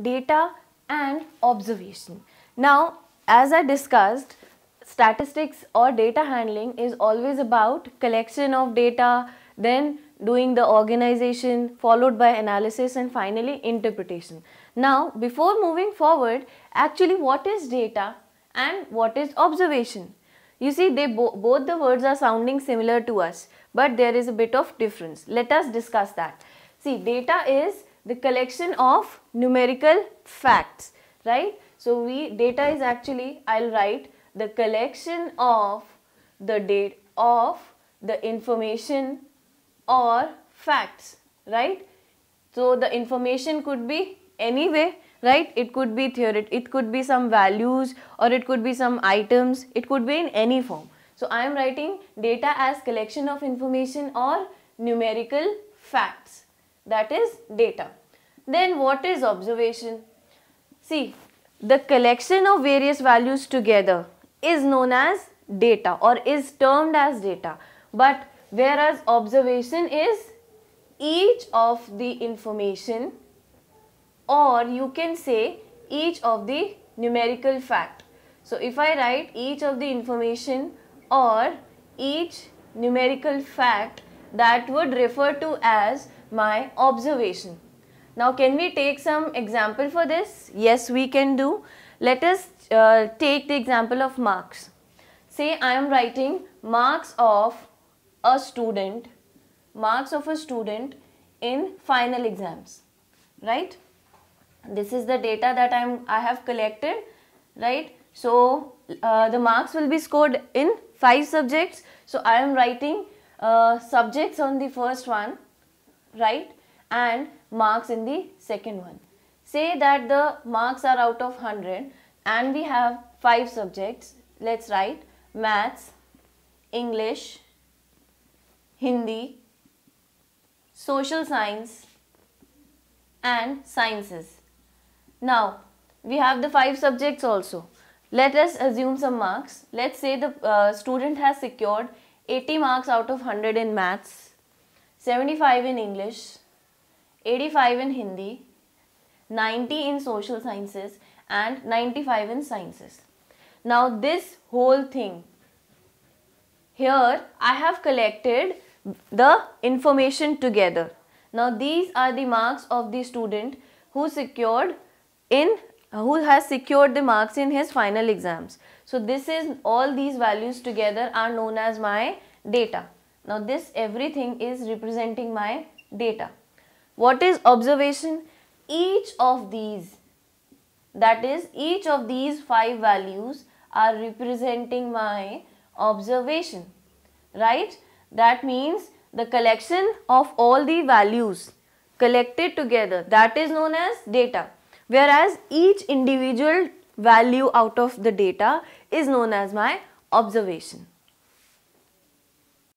data and observation. Now, as I discussed, statistics or data handling is always about collection of data, then doing the organization, followed by analysis and finally interpretation. Now, before moving forward, actually what is data and what is observation? You see, they bo both the words are sounding similar to us, but there is a bit of difference. Let us discuss that. See, data is the collection of numerical facts, right? So we data is actually, I'll write the collection of the date of the information or facts, right? So the information could be any way, right? It could be theoret, it could be some values or it could be some items, it could be in any form. So I am writing data as collection of information or numerical facts, that is data. Then what is observation? See, the collection of various values together is known as data or is termed as data. But whereas observation is each of the information or you can say each of the numerical fact. So if I write each of the information or each numerical fact that would refer to as my observation. Now can we take some example for this? Yes, we can do. Let us uh, take the example of marks. Say I am writing marks of a student, marks of a student in final exams, right? This is the data that I'm, I have collected, right? So uh, the marks will be scored in five subjects. So I am writing uh, subjects on the first one, right? and marks in the second one. Say that the marks are out of 100 and we have 5 subjects. Let's write Maths, English, Hindi, Social Science and Sciences. Now, we have the 5 subjects also. Let us assume some marks. Let's say the uh, student has secured 80 marks out of 100 in Maths, 75 in English, 85 in Hindi, 90 in social sciences and 95 in sciences. Now this whole thing, here I have collected the information together. Now these are the marks of the student who secured in who has secured the marks in his final exams. So this is all these values together are known as my data. Now this everything is representing my data. What is observation? Each of these, that is each of these five values are representing my observation, right? That means the collection of all the values collected together that is known as data whereas each individual value out of the data is known as my observation.